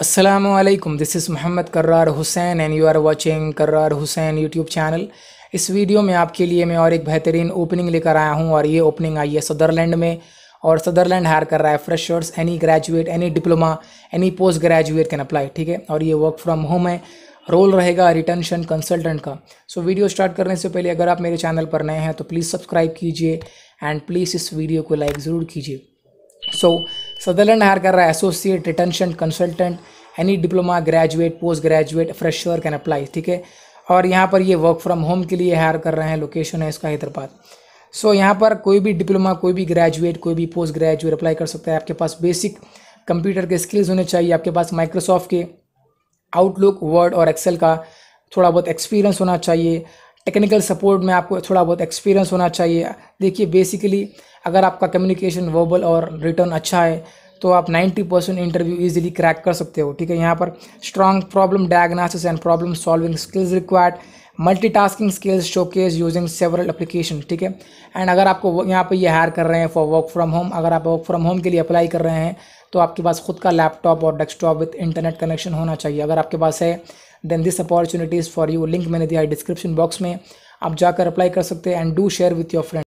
Aslam this is Mohammad Karrar Hussain and you are watching Karar Hussain YouTube channel इस video में आपके लिए मैं और एक बेहतरीन ओपनिंग लेकर आया हूँ और ये ओपनिंग आई है सदरलैंड में और सदरलैंड हायर कर रहा है freshers any graduate any diploma any post graduate can apply ठीक है और ये वर्क फ्रॉम होम है रोल रहेगा रिटेंशन कंसल्टेंट का सो so, वीडियो स्टार्ट करने से पहले अगर आप मेरे चैनल पर नए हैं तो प्लीज़ सब्सक्राइब कीजिए एंड प्लीज़ इस वीडियो को लाइक ज़रूर कीजिए सो so, सदरलैंड हायर कर रहा है associate retention consultant any diploma graduate post graduate fresher can apply ठीक है और यहाँ पर ये वर्क फ्रॉम होम के लिए हायर कर रहे हैं लोकेशन है इसका हैदराबाद सो so, यहाँ पर कोई भी डिप्लोमा कोई भी ग्रेजुएट कोई भी पोस्ट ग्रेजुएट अप्लाई कर सकता है आपके पास बेसिक कंप्यूटर के स्किल्स होने चाहिए आपके पास माइक्रोसॉफ्ट के आउटलुक वर्ड और एक्सेल का थोड़ा बहुत एक्सपीरियंस होना चाहिए टेक्निकल सपोर्ट में आपको थोड़ा बहुत एक्सपीरियंस होना चाहिए देखिए बेसिकली अगर आपका कम्युनिकेशन वर्बल और रिटर्न अच्छा है तो आप 90 परसेंट इंटरव्यू इजीली क्रैक कर सकते हो ठीक है यहाँ पर strong problem diagnosis and problem solving skills required multitasking skills showcase using several application ठीक है एंड अगर आपको यहाँ पर ये हायर कर रहे हैं फॉर वर्क फ्रॉम होम अगर आप वर्क फ्रॉम होम के लिए अप्लाई कर रहे हैं तो आपके पास खुद का लैपटॉप और डेस्कटॉप विथ इंटरनेट कनेक्शन होना चाहिए अगर आपके पास है then this opportunities for you link मैंने दिया है डिस्क्रिप्शन बॉक्स में आप जाकर अप्लाई कर सकते हैं and do share with your friend